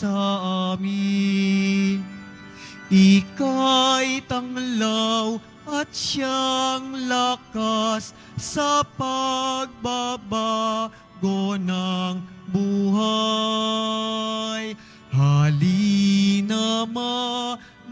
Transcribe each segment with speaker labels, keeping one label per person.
Speaker 1: sa amin. Ika'y tanglaw at siyang lakas sa pagbabago ng buhay. Halina na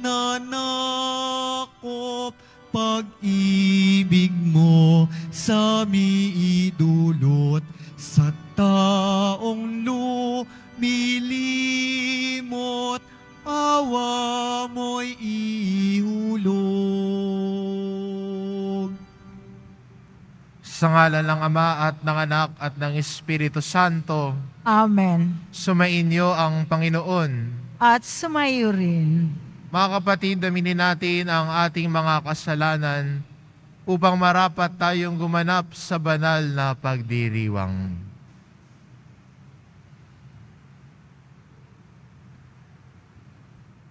Speaker 1: mananakop pag-ibig mo sa miidulot sa taong lupa milimot awa mo'y
Speaker 2: ihulog. Sa ngalan ng Ama at ng Anak at ng Espiritu Santo.
Speaker 3: Amen.
Speaker 2: Sumainyo ang Panginoon. At sumayo rin. Mga kapatid, daminin natin ang ating mga kasalanan upang marapat tayong gumanap sa banal na pagdiriwang.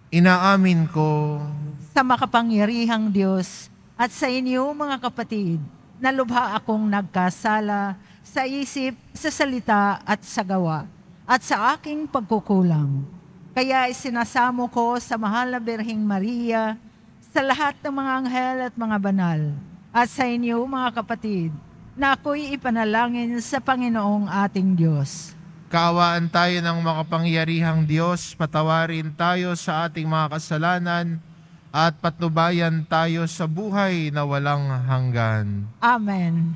Speaker 2: Inaamin ko
Speaker 3: sa makapangyarihang Diyos at sa inyo mga kapatid, na lubha akong nagkasala sa isip, sa salita at sa gawa at sa aking pagkukulang. Kaya isinasamo ko sa mahal na Birhing Maria, sa lahat ng mga anghel at mga banal, at sa inyo mga kapatid, na ako'y ipanalangin sa Panginoong ating Diyos.
Speaker 2: Kawaan tayo ng makapangyarihang Diyos, patawarin tayo sa ating mga kasalanan, at patnubayan tayo sa buhay na walang hanggan.
Speaker 3: Amen.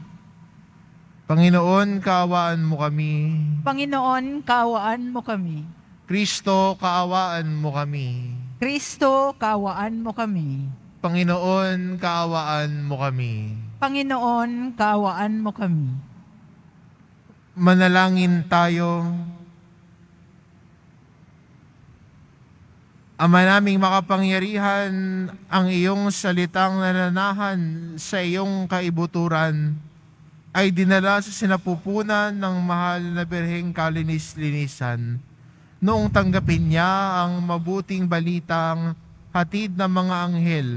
Speaker 2: Panginoon, kaawaan mo kami.
Speaker 3: Panginoon, kaawaan mo kami.
Speaker 2: Kristo, kaawaan mo kami.
Speaker 3: Kristo, kaawaan mo kami.
Speaker 2: Panginoon, kaawaan mo kami.
Speaker 3: Panginoon, kaawaan mo kami
Speaker 2: manalangin tayo. Ama naming makapangyarihan, ang iyong salitang nananahan sa iyong kaibuturan ay dinala sa sinapupunan ng mahal na Birheng Kalinis-Linisan noong tanggapin niya ang mabuting balitang hatid ng mga anghel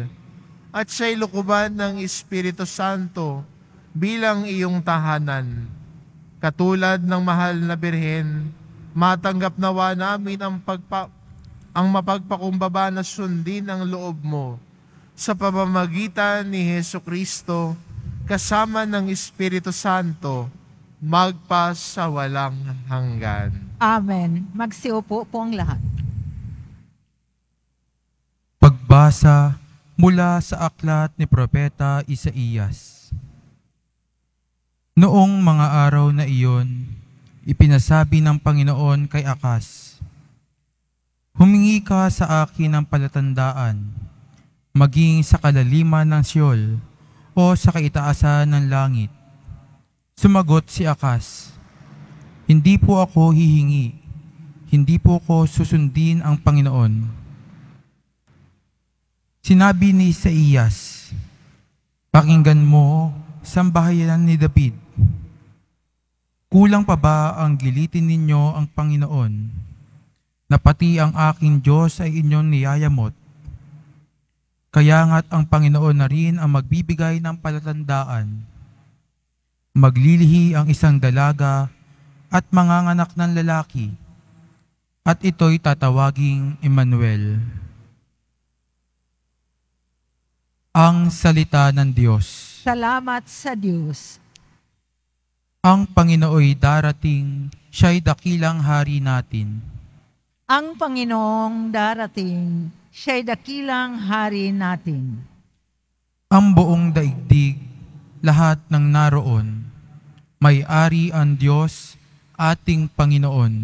Speaker 2: at siya'y lukuban ng Espiritu Santo bilang iyong tahanan Katulad ng mahal na birhen, matanggap nawa namin ang, pagpa, ang mapagpakumbaba na sundin ang loob mo sa pamamagitan ni Heso Kristo kasama ng Espiritu Santo magpa sa walang hanggan.
Speaker 3: Amen. Magsiupo po ang
Speaker 4: lahat. Pagbasa mula sa aklat ni Propeta Isaías. Noong mga araw na iyon, ipinasabi ng Panginoon kay Akas, Humingi ka sa akin ng palatandaan, maging sa kalaliman ng Siyol o sa kaitaasan ng langit. Sumagot si Akas, Hindi po ako hihingi, hindi po ko susundin ang Panginoon. Sinabi ni Isaías, Pakinggan mo, sambahayanan ni David. Kulang pa ba ang gilitin ninyo ang Panginoon, na pati ang aking Diyos ay inyong niyayamot? Kaya nga't ang Panginoon na rin ang magbibigay ng palatandaan. Maglilihi ang isang dalaga at manganganak ng lalaki, at ito'y tatawaging Emmanuel. Ang Salita ng Diyos
Speaker 3: Salamat sa Diyos.
Speaker 4: Ang Panginooy darating, siya'y dakilang hari natin.
Speaker 3: Ang Panginoong darating, siya'y dakilang hari natin.
Speaker 4: Ang buong daigdig, lahat ng naroon, may-ari ang Diyos, ating Panginoon.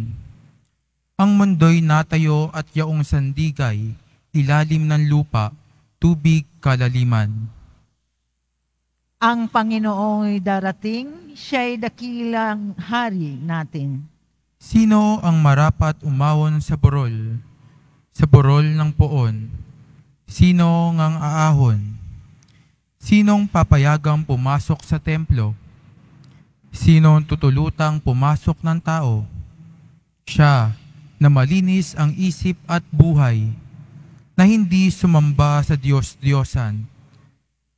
Speaker 4: Ang mundo'y natayo at yaong sandigay, ilalim ng lupa, tubig kalaliman.
Speaker 3: Ang Panginoong darating, siya'y dakilang hari natin.
Speaker 4: Sino ang marapat umawon sa burol? Sa burol ng poon? Sino ngang aahon? Sinong papayagang pumasok sa templo? Sinong tutulutang pumasok ng tao? Siya na malinis ang isip at buhay, na hindi sumamba sa Diyos-Diyosan,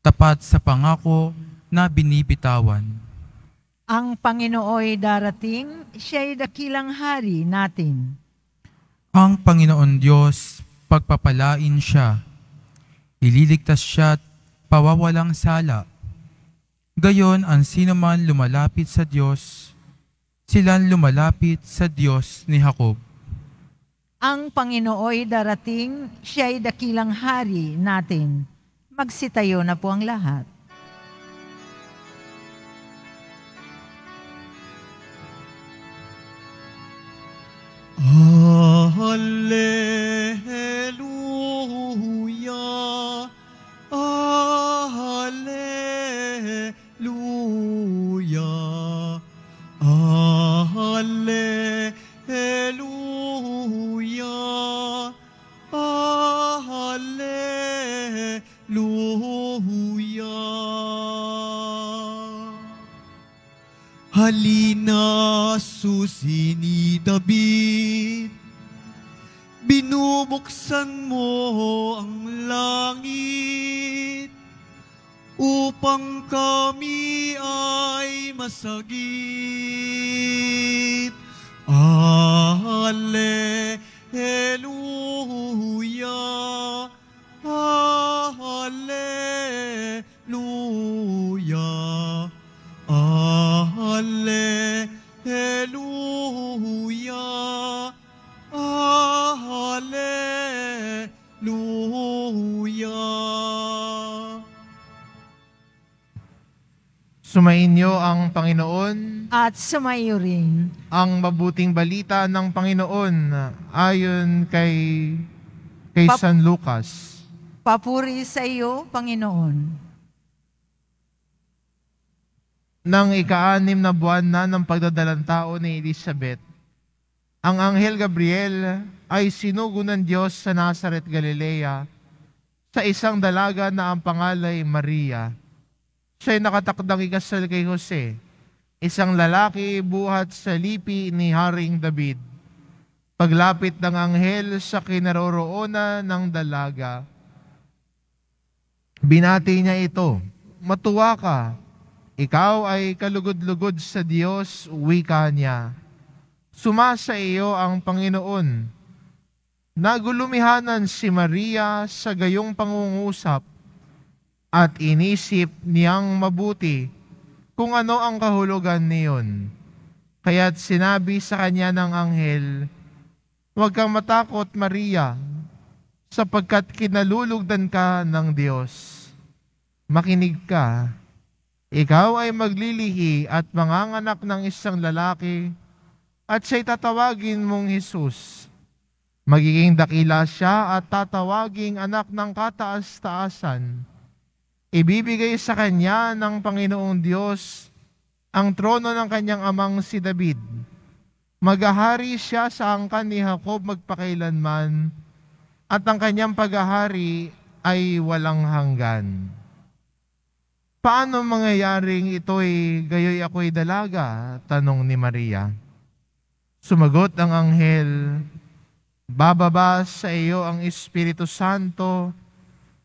Speaker 4: tapat sa pangako na binibitawan.
Speaker 3: Ang Panginooy darating, siya'y dakilang hari natin.
Speaker 4: Ang Panginoon Diyos, pagpapalain siya. Ililigtas siya at pawawalang sala. Gayon ang sinuman lumalapit sa Diyos, silang lumalapit sa Diyos ni Jacob.
Speaker 3: Ang Panginooy darating, siya'y dakilang hari natin. Magsitayo na po ang lahat.
Speaker 1: Hallelujah. Halina, susi ni David, binubuksan mo ang langit upang kami ay masagi.
Speaker 3: at
Speaker 2: sumayo rin. Ang mabuting balita ng Panginoon ayon kay, kay Pap- San Lucas.
Speaker 3: Papuri sa iyo, Panginoon. Nang ikaanim na buwan
Speaker 2: na ng tao ni Elizabeth, ang Anghel Gabriel ay sinugo ng Diyos sa Nazareth, Galilea, sa isang dalaga na ang pangalay Maria. Siya'y nakatakdang ikasal kay Jose, isang lalaki buhat sa lipi ni Haring David. Paglapit ng anghel sa kinaroroonan ng dalaga, binati niya ito, Matuwa ka, ikaw ay kalugod-lugod sa Diyos, wika niya. Sumasa iyo ang Panginoon. Nagulumihanan si Maria sa gayong pangungusap at inisip niyang mabuti kung ano ang kahulugan niyon. Kaya't sinabi sa kanya ng anghel, Huwag kang matakot, Maria, sapagkat kinalulugdan ka ng Diyos. Makinig ka, ikaw ay maglilihi at manganganak ng isang lalaki at siya'y tatawagin mong Jesus. Magiging dakila siya at tatawaging anak ng kataas-taasan Ibibigay sa kanya ng Panginoong Diyos ang trono ng kanyang amang si David. Magahari siya sa angkan ni Jacob magpakailanman at ang kanyang paghahari ay walang hanggan. Paano mangyayaring ito'y gayoy ako'y dalaga? Tanong ni Maria. Sumagot ang anghel, Bababa sa iyo ang Espiritu Santo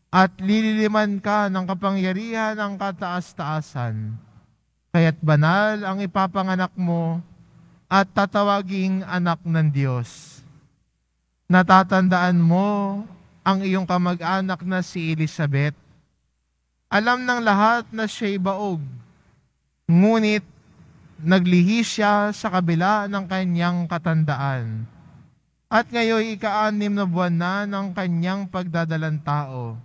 Speaker 2: at lililiman ka ng kapangyarihan ng kataas-taasan. Kaya't banal ang ipapanganak mo at tatawaging anak ng Diyos. Natatandaan mo ang iyong kamag-anak na si Elizabeth. Alam ng lahat na siya'y baog, ngunit naglihi siya sa kabila ng kanyang katandaan. At ngayon, ika-anim na buwan na ng kanyang pagdadalang tao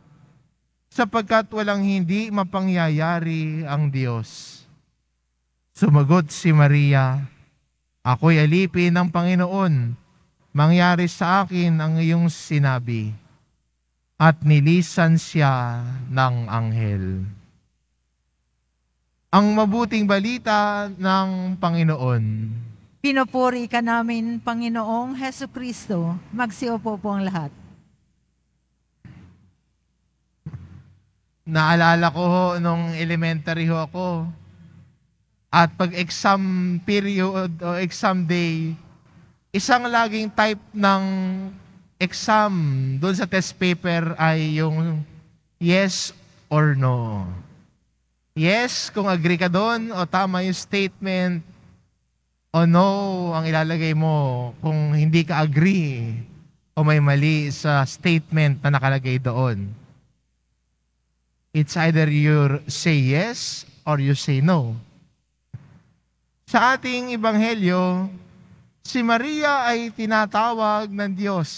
Speaker 2: sapagkat walang hindi mapangyayari ang Diyos. Sumagot si Maria, Ako'y alipin ng Panginoon, mangyari sa akin ang iyong sinabi. At nilisan siya ng anghel. Ang mabuting balita ng Panginoon.
Speaker 3: Pinupuri ka namin, Panginoong Heso Kristo. Magsiopo po ang lahat.
Speaker 2: Naalala ko nung elementary ho ako, at pag exam period o exam day, isang laging type ng exam doon sa test paper ay yung yes or no. Yes, kung agree ka doon, o tama yung statement, o no, ang ilalagay mo kung hindi ka agree o may mali sa statement na nakalagay doon. It's either you say yes or you say no. Sa ating ibanghelyo, si Maria ay tinatawag ng Diyos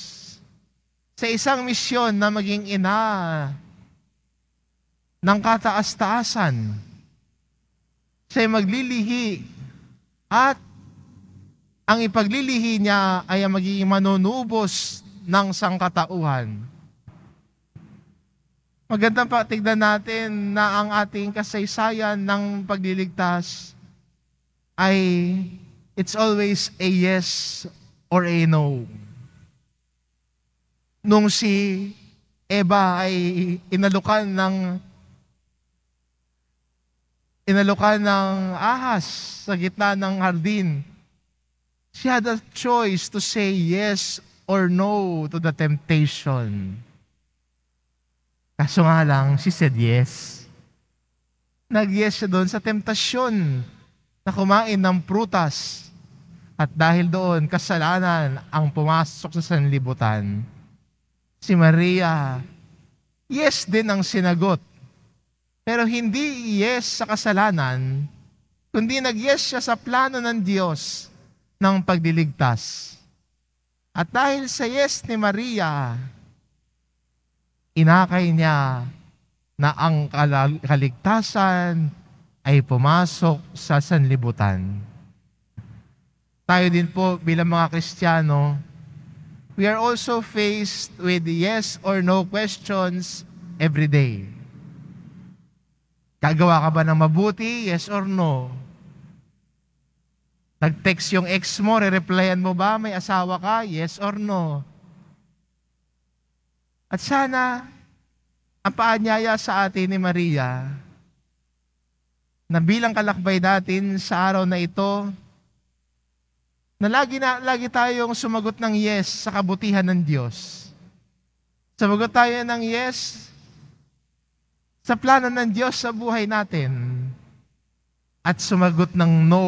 Speaker 2: sa isang misyon na maging ina ng kataas-taasan. Siya maglilihi at ang ipaglilihi niya ay ang magiging manunubos ng sangkatauhan. Maganda pa, tignan natin na ang ating kasaysayan ng pagliligtas ay it's always a yes or a no. Nung si Eva ay inalukan ng inalukan ng ahas sa gitna ng hardin, she had a choice to say yes or no to the temptation. Kaso nga lang, she said yes. Nag-yes siya doon sa temptasyon na kumain ng prutas. At dahil doon, kasalanan ang pumasok sa sanlibutan. Si Maria, yes din ang sinagot. Pero hindi yes sa kasalanan, kundi nag-yes siya sa plano ng Diyos ng pagliligtas. At dahil sa yes ni Maria, inakay niya na ang kaligtasan ay pumasok sa sanlibutan. Tayo din po bilang mga Kristiyano, we are also faced with yes or no questions every day. Gagawa ka ba ng mabuti? Yes or no? Nag-text yung ex mo, re-replyan mo ba? May asawa ka? Yes or no? At sana, ang paanyaya sa atin ni Maria, na bilang kalakbay natin sa araw na ito, na lagi, na, lagi tayong sumagot ng yes sa kabutihan ng Diyos. Sumagot tayo ng yes sa plano ng Diyos sa buhay natin at sumagot ng no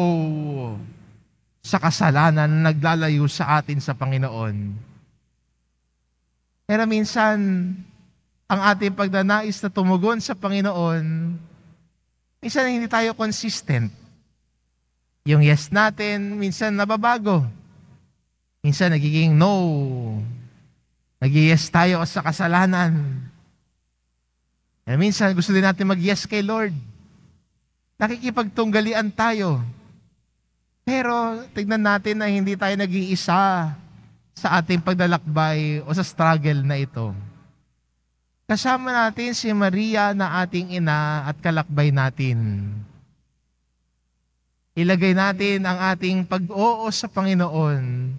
Speaker 2: sa kasalanan na naglalayo sa atin sa Panginoon. Pero minsan, ang ating pagnanais na tumugon sa Panginoon, minsan hindi tayo consistent. Yung yes natin, minsan nababago. Minsan nagiging no. Nag-yes tayo sa kasalanan. At eh, minsan gusto din natin mag-yes kay Lord. Nakikipagtunggalian tayo. Pero tignan natin na hindi tayo nag-iisa sa ating paglalakbay o sa struggle na ito. Kasama natin si Maria na ating ina at kalakbay natin. Ilagay natin ang ating pag-oo sa Panginoon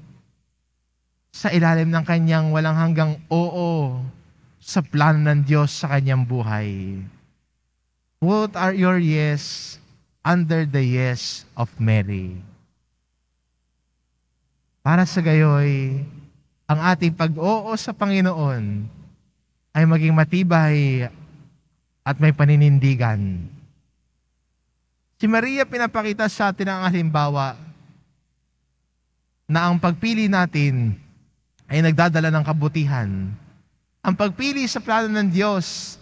Speaker 2: sa ilalim ng kanyang walang hanggang oo sa plan ng Diyos sa kanyang buhay. What are your yes under the yes of Mary? Para sa gayoy, ang ating pag-oo sa Panginoon ay maging matibay at may paninindigan. Si Maria pinapakita sa atin ang halimbawa na ang pagpili natin ay nagdadala ng kabutihan. Ang pagpili sa plano ng Diyos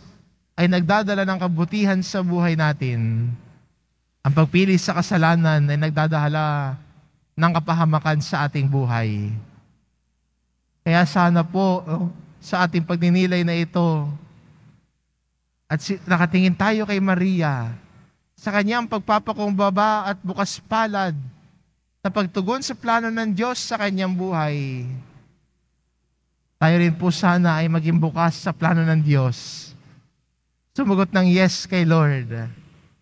Speaker 2: ay nagdadala ng kabutihan sa buhay natin. Ang pagpili sa kasalanan ay nagdadala ng kapahamakan sa ating buhay. Kaya sana po oh, sa ating pagninilay na ito at si, nakatingin tayo kay Maria sa kanyang pagpapakumbaba at bukas palad na pagtugon sa plano ng Diyos sa kanyang buhay. Tayo rin po sana ay maging bukas sa plano ng Diyos. Sumagot ng yes kay Lord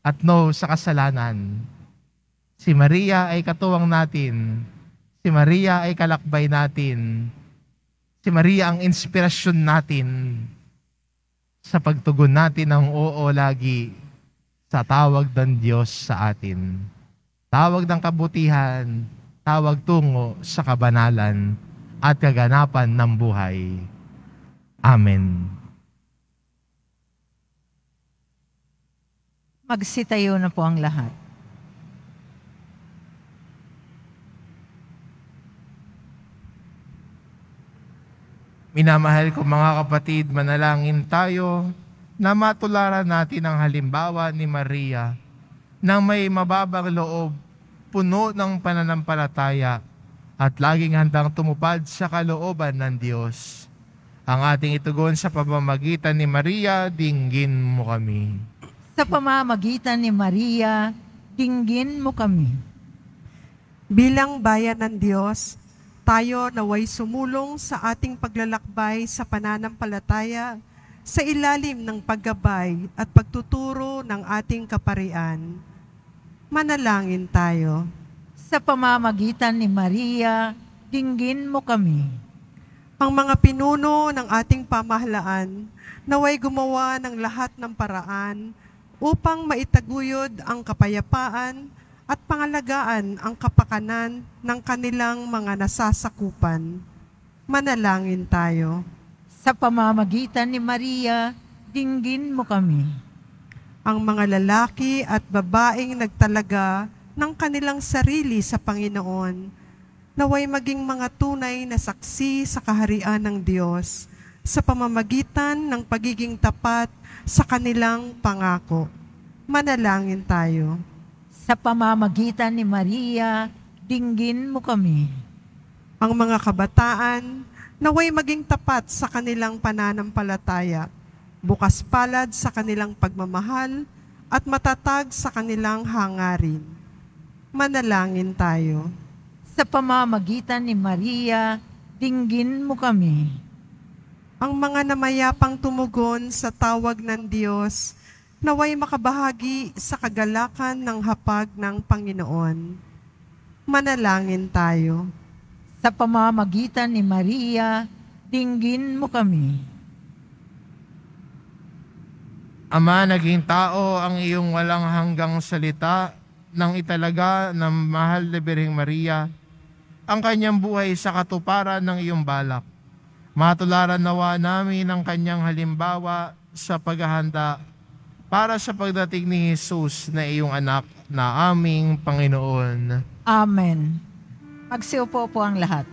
Speaker 2: at no sa kasalanan. Si Maria ay katuwang natin. Si Maria ay kalakbay natin. Si Maria ang inspirasyon natin sa pagtugon natin ng oo lagi sa tawag ng Diyos sa atin. Tawag ng kabutihan, tawag tungo sa kabanalan at kaganapan ng buhay. Amen.
Speaker 3: Magsitayo na po ang lahat.
Speaker 2: Minamahal ko mga kapatid, manalangin tayo na matularan natin ang halimbawa ni Maria na may mababang loob, puno ng pananampalataya at laging handang tumupad sa kalooban ng Diyos. Ang ating itugon sa pamamagitan ni Maria, dinggin mo kami.
Speaker 5: Sa pamamagitan ni Maria, dinggin mo kami. Bilang bayan ng Diyos, tayo naway sumulong sa ating paglalakbay sa pananampalataya sa ilalim ng paggabay at pagtuturo ng ating kaparian. Manalangin tayo. Sa pamamagitan ni Maria, dinggin mo kami. Ang mga pinuno ng ating pamahalaan, naway gumawa ng lahat ng paraan upang maitaguyod ang kapayapaan at pangalagaan ang kapakanan ng kanilang mga nasasakupan. Manalangin tayo. Sa pamamagitan ni Maria, dinggin mo kami. Ang mga lalaki at babaeng nagtalaga ng kanilang sarili sa Panginoon, naway maging mga tunay na saksi sa kaharian ng Diyos sa pamamagitan ng pagiging tapat sa kanilang pangako. Manalangin tayo. Sa pamamagitan ni Maria, dinggin mo kami. Ang mga kabataan, naway maging tapat sa kanilang pananampalataya, bukas palad sa kanilang pagmamahal, at matatag sa kanilang hangarin. Manalangin tayo. Sa pamamagitan ni Maria, dinggin mo kami. Ang mga namayapang tumugon sa tawag ng Diyos naway makabahagi sa kagalakan ng hapag ng Panginoon. Manalangin tayo. Sa pamamagitan ni Maria,
Speaker 3: dinggin mo kami.
Speaker 2: Ama, naging tao ang iyong walang hanggang salita nang italaga ng mahal na Birheng Maria, ang kanyang buhay sa katuparan ng iyong balak. Matularan nawa namin ang kanyang halimbawa sa paghahanda para sa pagdating ni Jesus na iyong anak na aming Panginoon.
Speaker 3: Amen. Magsiupo po ang lahat.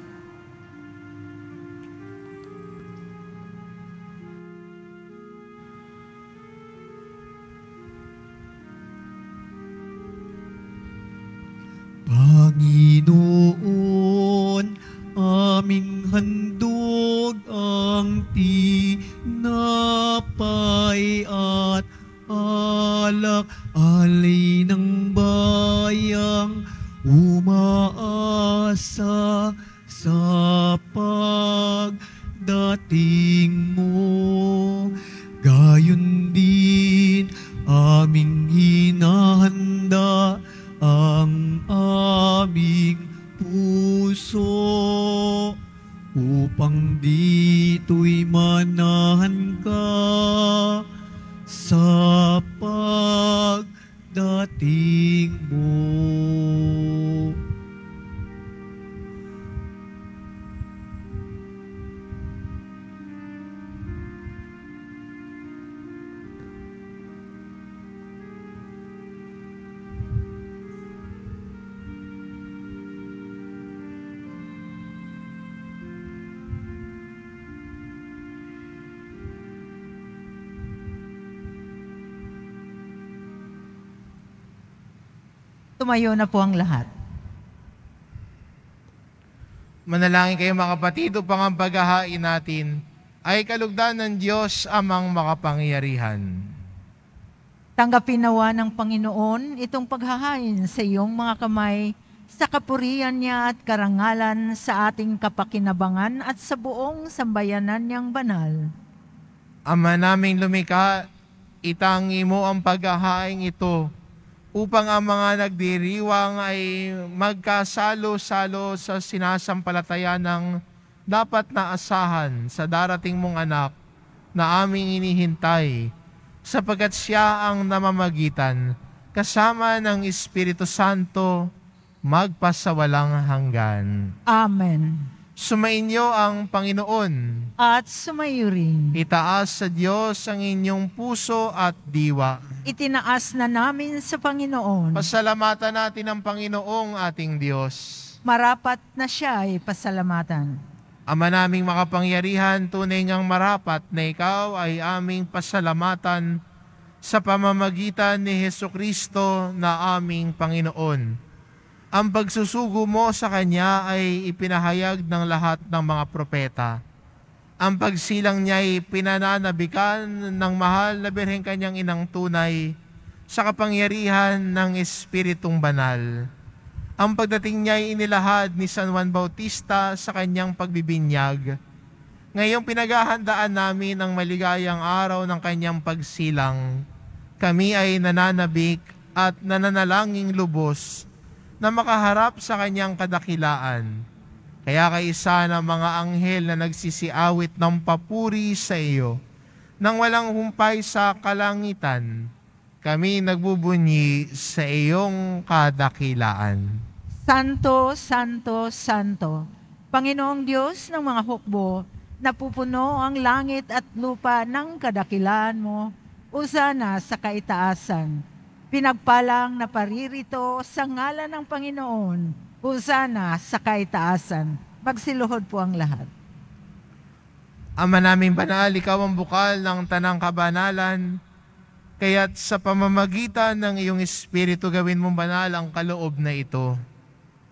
Speaker 1: Panginoon, aming handog ang tinapay at alak alay ng bayang umaasa sa
Speaker 3: Tumayo na po ang lahat.
Speaker 2: Manalangin kayo mga kapatid upang ang paghahain natin ay kalugdan ng Diyos amang makapangyarihan.
Speaker 3: Tanggapin nawa ng Panginoon itong paghahain sa iyong mga kamay sa kapurian niya at karangalan sa ating kapakinabangan at sa buong sambayanan niyang banal.
Speaker 2: Ama naming lumika, itangi mo ang paghahain ito upang ang mga nagdiriwang ay magkasalo-salo sa sinasampalataya ng dapat na asahan sa darating mong anak na aming inihintay, sapagkat siya ang namamagitan kasama ng Espiritu Santo magpasawalang hanggan. Amen. Sumainyo ang Panginoon. At sumayo rin. Itaas sa Diyos ang inyong puso at diwa.
Speaker 3: Itinaas na namin sa Panginoon. Pasalamatan natin ang Panginoong ating Diyos. Marapat na siya ay pasalamatan.
Speaker 2: Ama naming makapangyarihan, tunay ngang marapat na ikaw ay aming pasalamatan sa pamamagitan ni Heso Kristo na aming Panginoon. Ang pagsusugo mo sa Kanya ay ipinahayag ng lahat ng mga propeta. Ang pagsilang niya ay pinananabikan ng mahal na Birhen Kanyang Inang Tunay sa kapangyarihan ng Espiritong Banal. Ang pagdating niya ay inilahad ni San Juan Bautista sa kanyang pagbibinyag. Ngayong pinaghahandaan namin ang maligayang araw ng kanyang pagsilang. Kami ay nananabik at nananalangin lubos na makaharap sa kanyang kadakilaan. Kaya kaisa ng mga anghel na nagsisiawit ng papuri sa iyo, nang walang humpay sa kalangitan, kami nagbubunyi sa iyong kadakilaan.
Speaker 3: Santo, Santo, Santo, Panginoong Diyos ng mga hukbo, napupuno ang langit at lupa ng kadakilaan mo, usa na sa kaitaasan pinagpalang na paririto sa ngala ng Panginoon, Hosana sa kaitaasan. Magsiluhod po ang lahat.
Speaker 2: Ama naming banal, ikaw ang bukal ng tanang kabanalan, kaya't sa pamamagitan ng iyong Espiritu gawin mong banal ang kaloob na ito,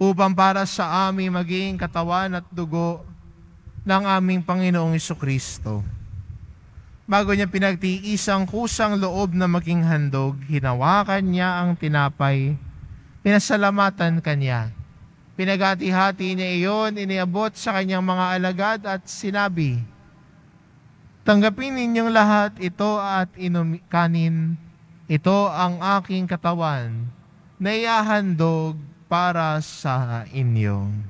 Speaker 2: upang para sa amin maging katawan at dugo ng aming Panginoong Kristo. Bago niya pinagtiisang kusang loob na maging handog, hinawakan niya ang tinapay, pinasalamatan kanya. Pinagati-hati niya iyon, iniabot sa kanyang mga alagad at sinabi, Tanggapin ninyong lahat ito at inum kanin. Ito ang aking katawan na iahandog para sa inyo.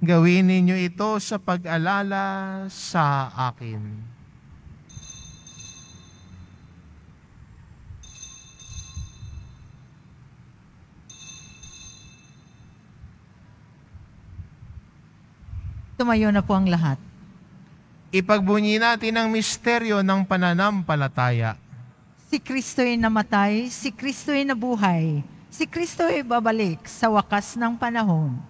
Speaker 2: Gawin ninyo ito sa pag-alala sa akin.
Speaker 3: Tumayo na po ang lahat.
Speaker 2: Ipagbunyi natin ang misteryo ng pananampalataya.
Speaker 3: Si Kristo'y namatay, si Kristo'y nabuhay, si Kristo'y babalik sa wakas ng panahon.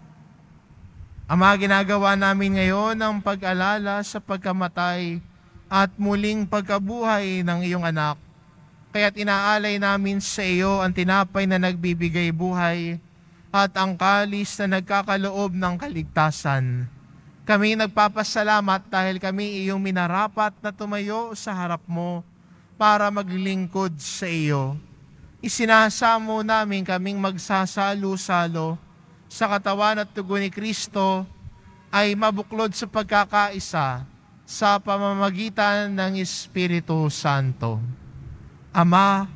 Speaker 2: Ama, ginagawa namin ngayon ang pag-alala sa pagkamatay at muling pagkabuhay ng iyong anak. Kaya't inaalay namin sa iyo ang tinapay na nagbibigay buhay at ang kalis na nagkakaloob ng kaligtasan. Kami nagpapasalamat dahil kami iyong minarapat na tumayo sa harap mo para maglingkod sa iyo. Isinasamo namin kaming magsasalo-salo sa katawan at tugon ni Kristo ay mabuklod sa pagkakaisa sa pamamagitan ng Espiritu Santo. Ama,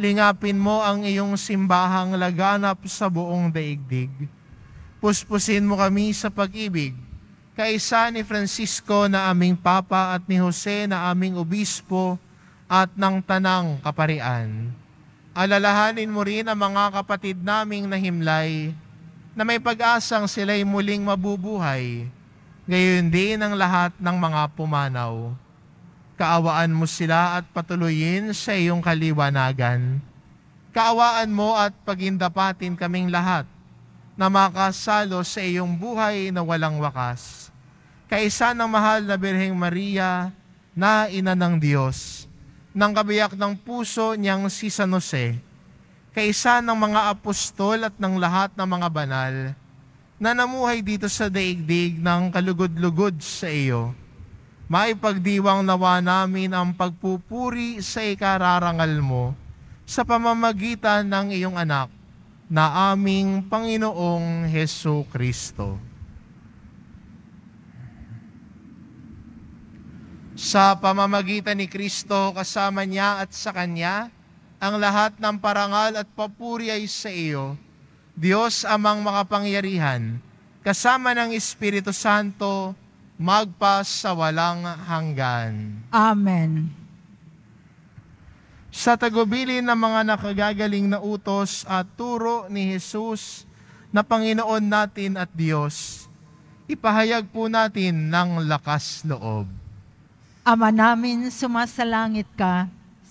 Speaker 2: lingapin mo ang iyong simbahang laganap sa buong daigdig. Puspusin mo kami sa pag-ibig, kaisa ni Francisco na aming Papa at ni Jose na aming Obispo at ng Tanang Kaparian. Alalahanin mo rin ang mga kapatid naming nahimlay na may pag-asang sila'y muling mabubuhay, gayon din ang lahat ng mga pumanaw. Kaawaan mo sila at patuloyin sa iyong kaliwanagan. Kaawaan mo at pagindapatin kaming lahat na makasalo sa iyong buhay na walang wakas. Kaisa ng mahal na Birheng Maria, na ina ng Diyos, ng kabiyak ng puso niyang si San Jose, kaysa ng mga apostol at ng lahat ng mga banal na namuhay dito sa daigdig ng kalugod-lugod sa iyo. May pagdiwang nawa namin ang pagpupuri sa ikararangal mo sa pamamagitan ng iyong anak na aming Panginoong Heso Kristo. Sa pamamagitan ni Kristo kasama niya at sa Kanya, ang lahat ng parangal at papuri ay sa iyo, Diyos amang makapangyarihan, kasama ng Espiritu Santo, magpas sa walang hanggan. Amen. Sa tagubilin ng mga nakagagaling na utos at turo ni Jesus na Panginoon natin at Diyos, ipahayag po natin ng lakas loob.
Speaker 3: Ama namin, sumasalangit ka,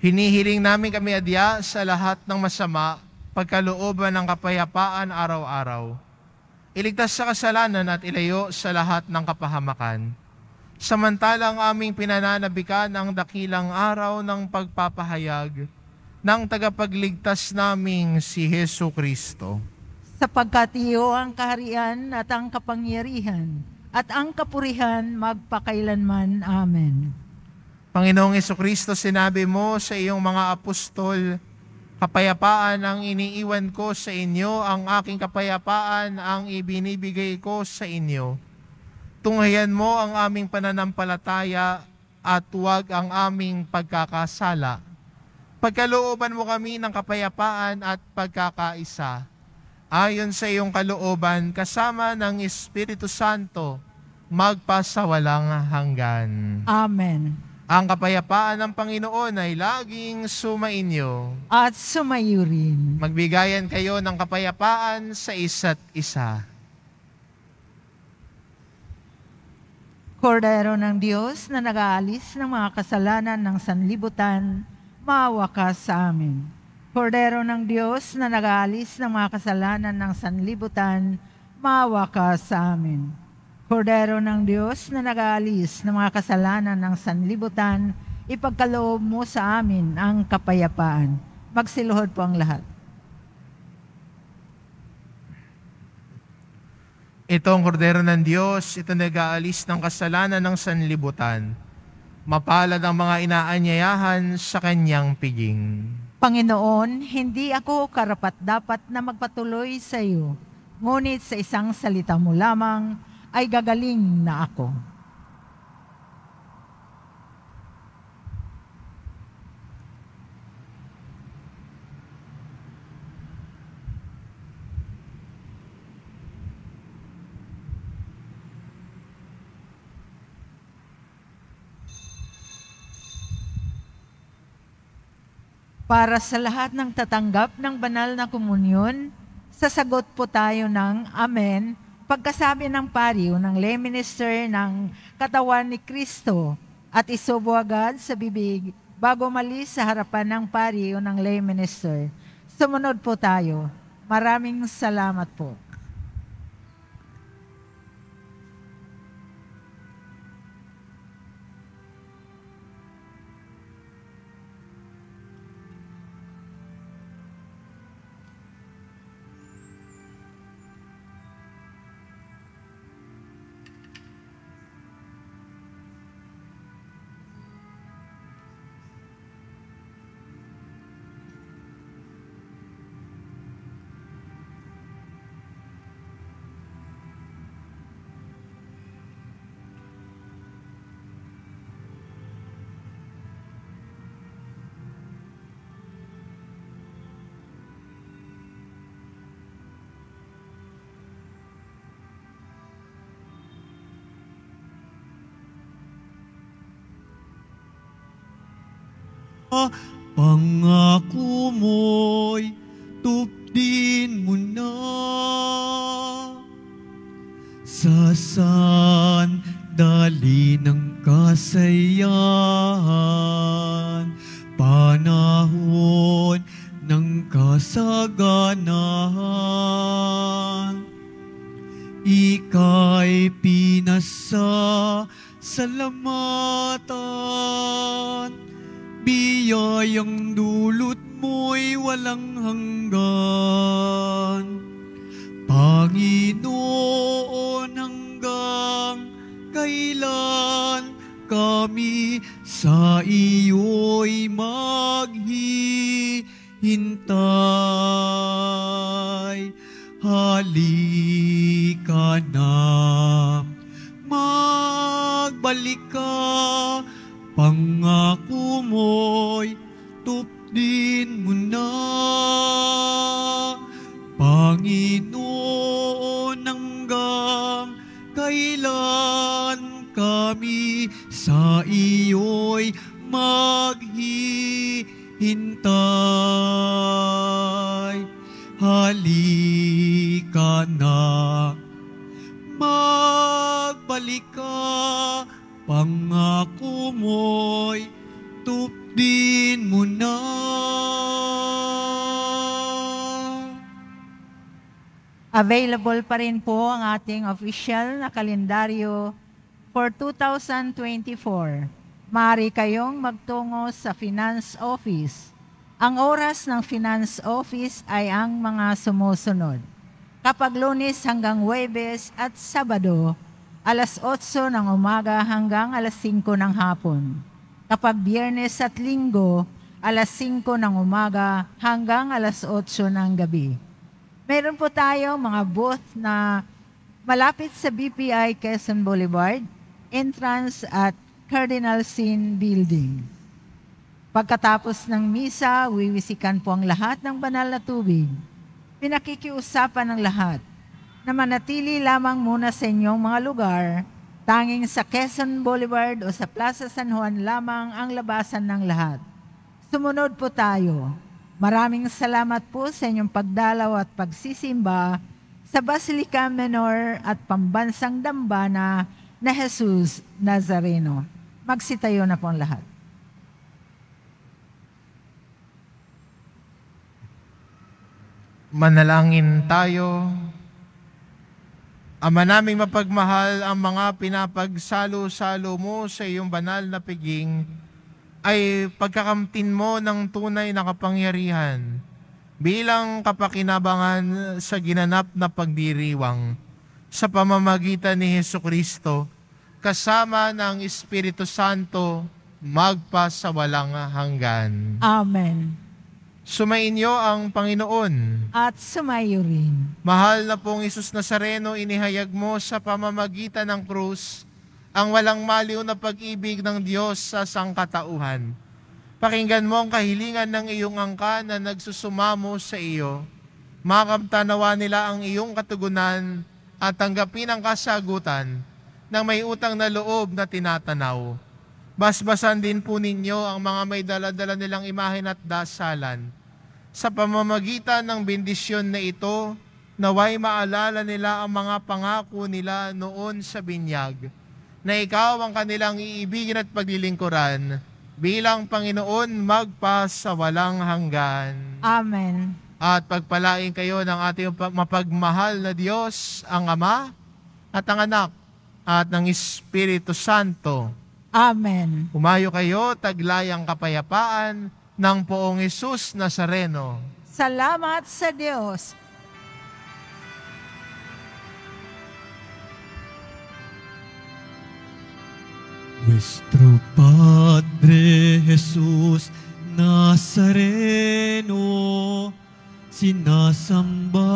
Speaker 2: Hinihiling namin kami adya sa lahat ng masama, pagkalooban ng kapayapaan araw-araw. Iligtas sa kasalanan at ilayo sa lahat ng kapahamakan. Samantalang aming pinananabikan ang dakilang araw ng pagpapahayag ng tagapagligtas naming si Heso Kristo.
Speaker 3: Sapagkat iyo ang kaharian at ang kapangyarihan at ang kapurihan magpakailanman. Amen. Panginoong
Speaker 2: Kristo, sinabi mo sa iyong mga apostol, Kapayapaan ang iniiwan ko sa inyo, ang aking kapayapaan ang ibinibigay ko sa inyo. Tunghayan mo ang aming pananampalataya at huwag ang aming pagkakasala. Pagkalooban mo kami ng kapayapaan at pagkakaisa. Ayon sa iyong kalooban, kasama ng Espiritu Santo, magpasawalang hanggan. Amen. Ang kapayapaan ng Panginoon ay laging sumainyo. At sumayo rin. Magbigayan kayo ng kapayapaan sa isa't isa.
Speaker 3: Kordero ng Diyos na nag-aalis ng mga kasalanan ng sanlibutan, maawa ka sa amin. Kordero ng Diyos na nag-aalis ng mga kasalanan ng sanlibutan, maawa ka sa amin. Kordero ng Diyos na nag-aalis ng mga kasalanan ng sanlibutan, ipagkaloob mo sa amin ang kapayapaan. Magsiluhod po ang lahat.
Speaker 2: Itong kordero ng Diyos, ito nag-aalis ng kasalanan ng sanlibutan. Mapalad ang mga inaanyayahan sa kanyang piging.
Speaker 3: Panginoon, hindi ako karapat dapat na magpatuloy sa iyo. Ngunit sa isang salita mo lamang, ay gagaling na ako. Para sa lahat ng tatanggap ng banal na komunyon, sasagot po tayo ng Amen pagkasabi ng pariw ng lay minister ng katawan ni Kristo at isubo agad sa bibig bago malis sa harapan ng pariw ng lay minister. Sumunod po tayo. Maraming salamat po.
Speaker 1: pangako mo'y tupdi. hinihintay. Halika na, magbalik ka, pangako mo'y tupdin mo na. Panginoon hanggang kailan kami sa iyo'y mag hintay. Halika na, magbalik ka, pangako mo'y tupdin mo na.
Speaker 3: Available pa rin po ang ating official na kalendaryo for 2024. Mari kayong magtungo sa finance office. Ang oras ng finance office ay ang mga sumusunod. Kapag lunes hanggang Webes at Sabado, alas 8 ng umaga hanggang alas 5 ng hapon. Kapag biyernes at linggo, alas 5 ng umaga hanggang alas 8 ng gabi. Meron po tayo mga booth na malapit sa BPI Quezon Boulevard, entrance at Cardinal Sin Building. Pagkatapos ng misa, wiwisikan po ang lahat ng banal na tubig. Pinakikiusapan ng lahat na manatili lamang muna sa inyong mga lugar, tanging sa Quezon Boulevard o sa Plaza San Juan lamang ang labasan ng lahat. Sumunod po tayo. Maraming salamat po sa inyong pagdalaw at pagsisimba sa Basilica Menor at Pambansang Dambana na Jesus Nazareno. Magsitayo na po ang lahat.
Speaker 2: Manalangin tayo. Ama naming mapagmahal, ang mga pinapagsalo-salo mo sa iyong banal na piging ay pagkakamtin mo ng tunay na kapangyarihan bilang kapakinabangan sa ginanap na pagdiriwang sa pamamagitan ni Heso Kristo kasama ng Espiritu Santo, magpa sa walang hanggan. Amen. Sumainyo ang Panginoon. At sumayo rin. Mahal na pong Isus Nazareno, inihayag mo sa pamamagitan ng krus ang walang maliw na pag-ibig ng Diyos sa sangkatauhan. Pakinggan mo ang kahilingan ng iyong angka na nagsusumamo sa iyo. Makamtanawa nila ang iyong katugunan at tanggapin ang kasagutan ng may utang na loob na tinatanaw. Basbasan din po ninyo ang mga may daladala nilang imahin at dasalan. Sa pamamagitan ng bendisyon na ito, naway maalala nila ang mga pangako nila noon sa binyag, na ikaw ang kanilang iibigin at paglilingkuran bilang Panginoon magpa sa walang hanggan. Amen. At pagpalain kayo ng ating mapagmahal na Diyos, ang Ama at ang Anak at ng Espiritu Santo. Amen. Umayo kayo, taglay ang kapayapaan ng poong Isus Nazareno.
Speaker 3: Salamat sa Diyos.
Speaker 1: Nuestro Padre Jesús Nazareno, sinasamba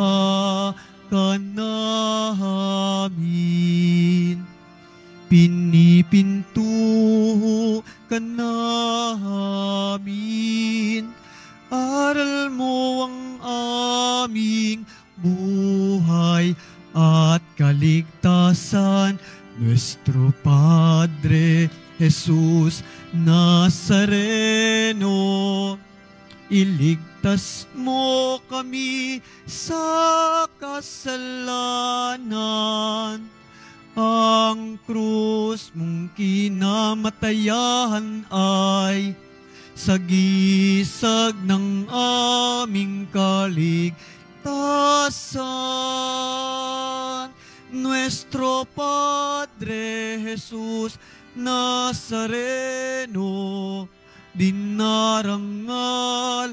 Speaker 1: kanamin. namin. Pinipinto ka Aral mo ang aming buhay at kaligtasan. Nuestro Padre Jesus Nazareno, iligtas Iligtas mo kami sa kasalanan. Ang krus mong kinamatayahan ay sagisag ng aming kaligtasan. Nuestro Padre Jesus Nazareno, dinarangal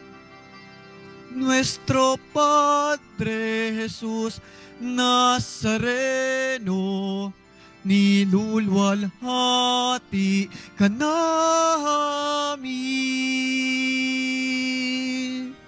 Speaker 1: nuestro Padre Jesús Nazareno, nilulwalhati ka namin.